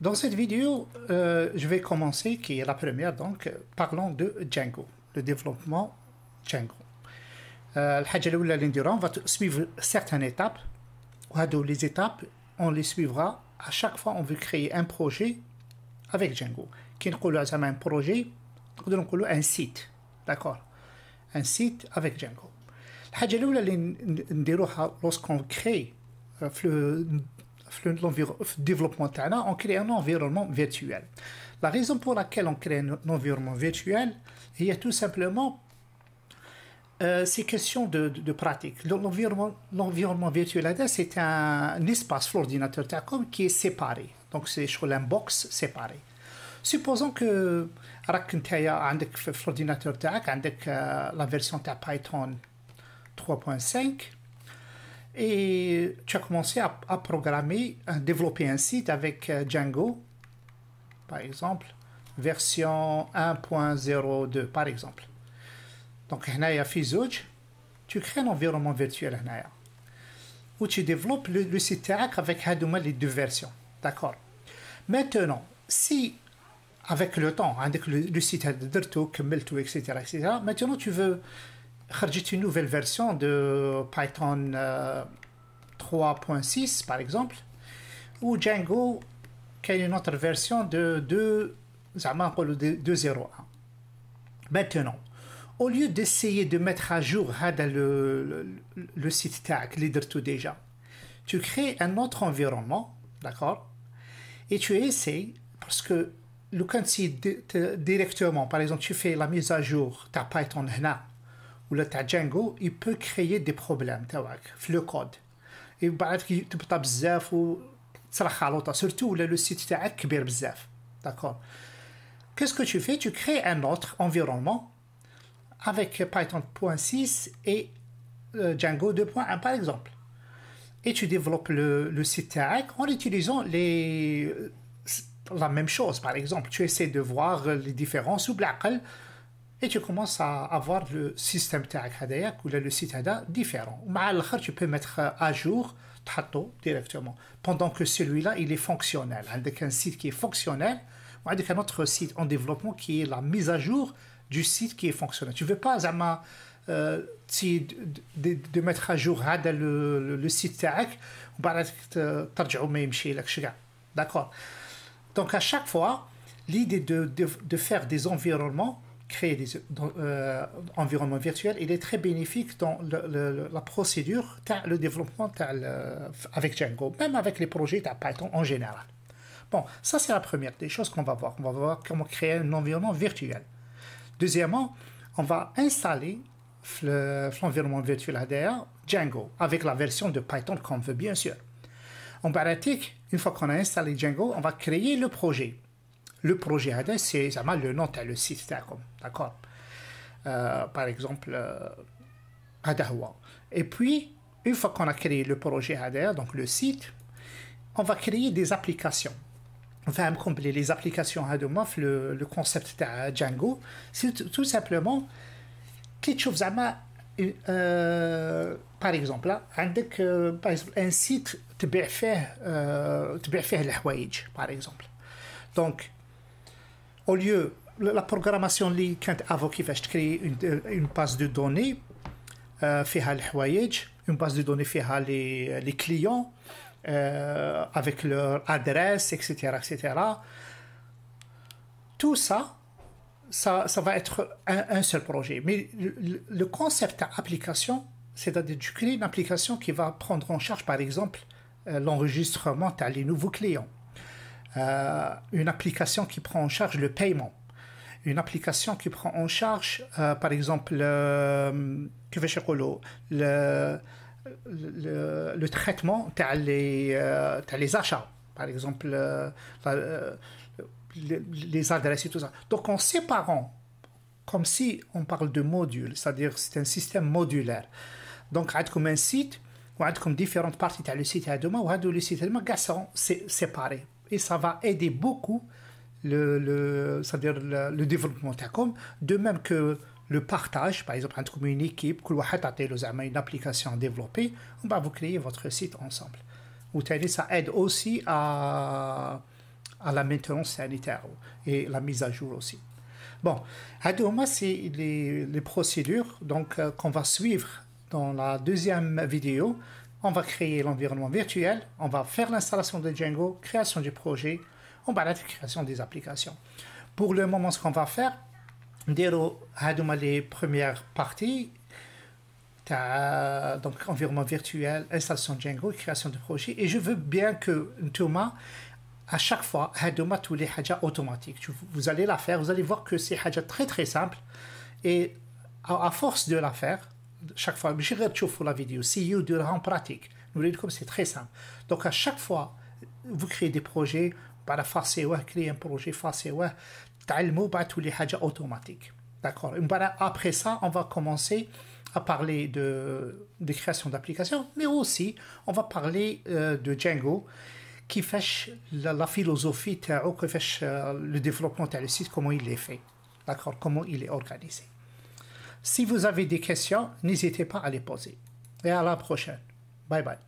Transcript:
Dans cette vidéo, euh, je vais commencer, qui est la première, donc, parlons de Django, le développement Django. Euh, on va suivre certaines étapes. Les étapes, on les suivra à chaque fois on veut créer un projet avec Django. Qui un projet, un site. D'accord Un site avec Django. Lorsqu'on crée euh, le développement on crée un environnement virtuel. La raison pour laquelle on crée un environnement virtuel, il y a tout simplement euh, ces questions de, pratique. L'environnement virtuel, c'est un, espace espace, l'ordinateur qui est séparé. Donc, c'est sur un box séparé. Supposons que avec euh, la version de Python 3.5, et tu as commencé à, programmer, à développer un site avec euh, Django, par exemple, version 1.02, par exemple. Donc, هنايا في tu crées un environnement virtuel هنايا, où tu développes le, site avec les deux versions. D'accord. Maintenant, si avec le temps, hein, avec le, le site, etc., etc., maintenant tu veux une nouvelle version de Python 3.6 euh, par exemple ou Django qui a une autre version de 2.01 maintenant au lieu d'essayer de mettre à jour le, le, site tag leader tout déjà tu crées un autre environnement d'accord et tu essaies parce que le directement par exemple tu fais la mise à jour ta Python là ou Django, peut créer Django problèmes, peut créer des problèmes le code bah, tu peux كي ou بزاف la Surtout, ou le site تاعك كبير بزاف d'accord Qu'est-ce que tu fais Tu crées un autre environnement avec Python.6 et euh, Django 2.1 par exemple. Et tu développes le, le site TAC en utilisant les, euh, la même chose. Par exemple, tu essaies de voir les différences ou et tu commences à avoir le système ou le site différent. Tu peux mettre à jour directement. Pendant que celui-là, il est fonctionnel. Avec un site qui est fonctionnel, ou un autre site en développement qui est la mise à jour du site qui est fonctionnel. Tu ne veux pas Zama, euh, de, mettre à jour le, le, site D'accord. Donc à chaque fois, l'idée de, de, de faire des environnements créer des euh, environnements virtuels, il est très bénéfique dans la procédure, le développement avec Django, même avec les projets de Python en général. Bon, ça c'est la première des choses qu'on va voir. On va voir comment créer un environnement virtuel. Deuxièmement, on va installer l'environnement virtuel ADR Django avec la version de Python qu'on veut bien sûr. En pratique, une fois qu'on a installé Django, on va créer le projet le projet ADES, c'est le nom le site d'accord euh, Par exemple, euh, Adahua. Et puis, une fois qu'on a créé le projet ADES, donc le site, on va créer des applications. On va compléter les applications Hadomov, le, le concept de Django. C'est tout simplement, euh, par exemple, là, hein, par exemple, un site, tu peux faire, wage par exemple. Donc, au lieu, la programmation اللي كانت créer une créer une données de données, فيها الحوايج une base de données فيها euh, les les clients euh, avec leur adresse etc etc tout ça ça, va être un, seul projet. Mais le, concept d'application, c'est-à-dire tu crées une application qui va prendre en charge, par exemple, euh, l'enregistrement des les nouveaux clients. Euh, une application qui prend en charge le paiement, une application qui prend en charge, euh, par exemple, le, euh, le, le, le traitement, les, les achats, par exemple, les adresses et tout ça. Donc en séparant, comme si on parle de module, c'est-à-dire c'est un système modulaire. Donc, comme un site, comme différentes parties, tu le site à demain, ou le site à demain, séparés et ça va aider beaucoup le, le, c'est-à-dire le, développement tacom de même que le partage par exemple entre une équipe que une application développée on va vous créer votre site ensemble ou ça aide aussi à la maintenance sanitaire et la mise à jour aussi bon هادو c'est les, les procédures donc euh, qu'on va suivre dans la deuxième vidéo on va créer l'environnement virtuel, on va faire l'installation de Django, création du projet, on va la création des applications. Pour le moment, ce qu'on va faire, Dero Hadouma les premières parties, donc environnement virtuel, installation Django, création de projet, et je veux bien que Thomas à chaque fois, Hadouma tous les haja automatiques. Vous allez la faire, vous allez voir que c'est haja très très simple. Et à, force de la faire, chaque fois que vous la vidéo si you en pratique comme c'est très simple donc à chaque fois vous créez des projets Par face créez un projet face, بروجي فاسيوه تعلموا tous les حاجه automatiques. D'accord. Après ça, on va commencer à parler de, création d'applications, mais aussi on va parler euh, de Django, qui fait la, philosophie, oh, qui fait euh, le développement le site, comment il est fait, d'accord, comment il est organisé. Si vous avez des questions, n'hésitez pas à les poser. Et à la prochaine. Bye bye.